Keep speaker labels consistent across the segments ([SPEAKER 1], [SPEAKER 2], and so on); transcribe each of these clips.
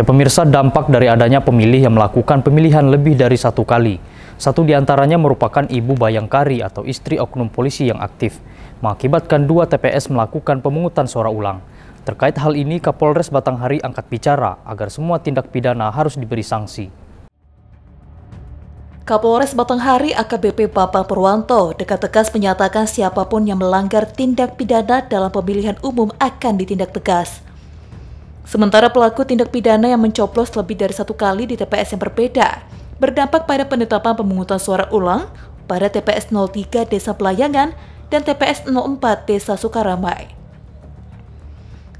[SPEAKER 1] Ya pemirsa dampak dari adanya pemilih yang melakukan pemilihan lebih dari satu kali. Satu diantaranya merupakan ibu bayangkari atau istri oknum polisi yang aktif, mengakibatkan dua TPS melakukan pemungutan suara ulang. Terkait hal ini, Kapolres Batanghari angkat bicara agar semua tindak pidana harus diberi sanksi.
[SPEAKER 2] Kapolres Batanghari AKBP Bapak Purwanto dekat tegas menyatakan siapapun yang melanggar tindak pidana dalam pemilihan umum akan ditindak tegas. Sementara pelaku tindak pidana yang mencoplos lebih dari satu kali di TPS yang berbeda berdampak pada penetapan pemungutan suara ulang pada TPS 03 Desa Pelayangan dan TPS 04 Desa Sukaramai.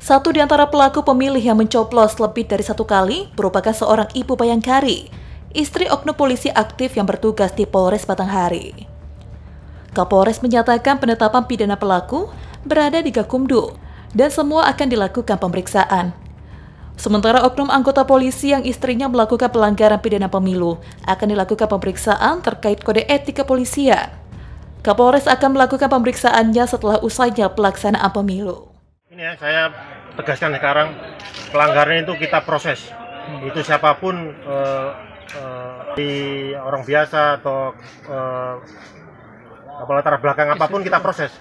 [SPEAKER 2] Satu di antara pelaku pemilih yang mencoplos lebih dari satu kali merupakan seorang ibu bayangkari, istri oknum polisi aktif yang bertugas di Polres Batanghari. Kapolres menyatakan penetapan pidana pelaku berada di Gakumdu dan semua akan dilakukan pemeriksaan Sementara oknum anggota polisi yang istrinya melakukan pelanggaran pidana pemilu akan dilakukan pemeriksaan terkait kode etik kepolisian. Kapolres akan melakukan pemeriksaannya setelah usainya pelaksanaan pemilu.
[SPEAKER 3] Ini ya, saya tegaskan sekarang pelanggaran itu kita proses. Itu siapapun eh, eh, di orang biasa atau eh, latar belakang apapun kita proses.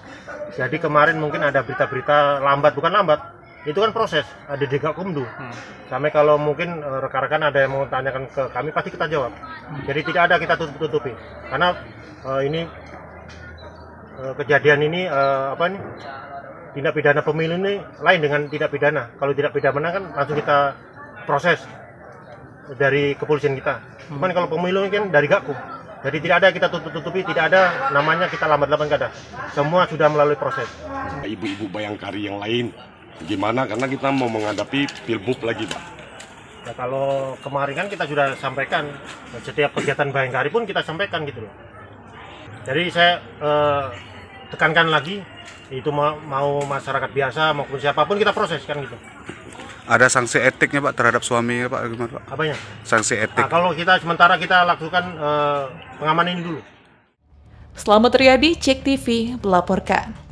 [SPEAKER 3] Jadi kemarin mungkin ada berita-berita lambat, bukan lambat, itu kan proses ada di gakumdu. hmm. sampai kalau mungkin eh, rekan-rekan ada yang mau tanyakan ke kami pasti kita jawab hmm. jadi tidak ada kita tutup-tutupi karena uh, ini uh, kejadian ini uh, apa ini? tindak pidana pemilu ini lain dengan tindak pidana kalau tidak pidana kan langsung kita proses dari kepolisian kita hmm. cuman kalau pemilu mungkin kan dari gakum jadi tidak ada kita tutup-tutupi, tidak ada namanya kita lambat-lambat kada. Semua sudah melalui proses. Ibu-ibu bayangkari yang lain gimana karena kita mau menghadapi pilbub lagi pak. Ya, kalau kemarin kan kita sudah sampaikan nah, setiap kegiatan Bayangkari pun kita sampaikan gitu loh. Jadi saya eh, tekankan lagi itu mau, mau masyarakat biasa maupun siapapun kita proses kan gitu. Ada sanksi etiknya pak terhadap suaminya pak gimana pak? Apanya? Sanksi etik. Nah, kalau kita sementara kita lakukan eh, pengamanan ini dulu.
[SPEAKER 2] Selamat Riyadi, Cek TV melaporkan.